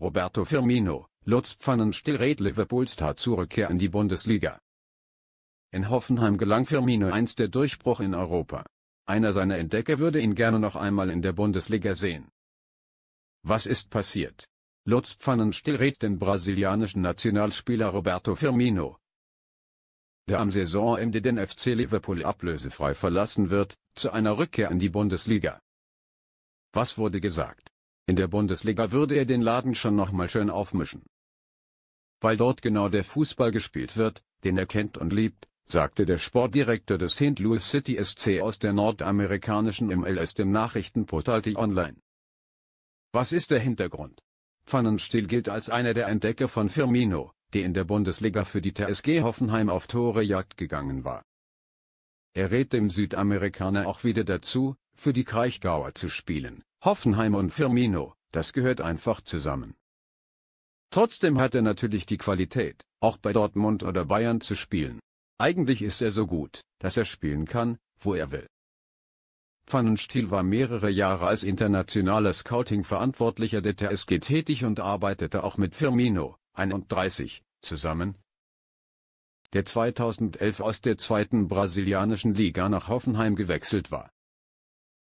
Roberto Firmino, Lutz Pfannenstiel rät Liverpools Star zur Rückkehr in die Bundesliga. In Hoffenheim gelang Firmino einst der Durchbruch in Europa. Einer seiner Entdecker würde ihn gerne noch einmal in der Bundesliga sehen. Was ist passiert? Lutz Pfannenstiel rät den brasilianischen Nationalspieler Roberto Firmino, der am Saisonende den FC Liverpool ablösefrei verlassen wird, zu einer Rückkehr in die Bundesliga. Was wurde gesagt? In der Bundesliga würde er den Laden schon nochmal schön aufmischen. Weil dort genau der Fußball gespielt wird, den er kennt und liebt, sagte der Sportdirektor des St. Louis City SC aus der nordamerikanischen MLS dem Nachrichtenportal T Online. Was ist der Hintergrund? Pfannenstiel gilt als einer der Entdecker von Firmino, der in der Bundesliga für die TSG Hoffenheim auf Torejagd gegangen war. Er rät dem Südamerikaner auch wieder dazu, für die Kraichgauer zu spielen, Hoffenheim und Firmino, das gehört einfach zusammen. Trotzdem hat er natürlich die Qualität, auch bei Dortmund oder Bayern zu spielen. Eigentlich ist er so gut, dass er spielen kann, wo er will. Pfannenstiel war mehrere Jahre als internationaler Scouting-Verantwortlicher der TSG tätig und arbeitete auch mit Firmino, 31, zusammen. Der 2011 aus der zweiten brasilianischen Liga nach Hoffenheim gewechselt war.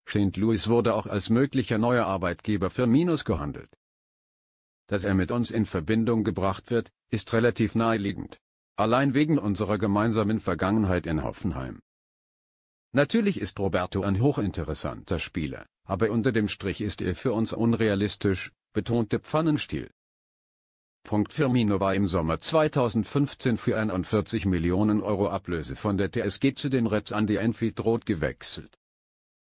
St. Louis wurde auch als möglicher neuer Arbeitgeber für Minus gehandelt. Dass er mit uns in Verbindung gebracht wird, ist relativ naheliegend. Allein wegen unserer gemeinsamen Vergangenheit in Hoffenheim. Natürlich ist Roberto ein hochinteressanter Spieler, aber unter dem Strich ist er für uns unrealistisch, betonte Pfannenstiel. Punkt Firmino war im Sommer 2015 für 41 Millionen Euro Ablöse von der TSG zu den Reds an die Enfield Road gewechselt.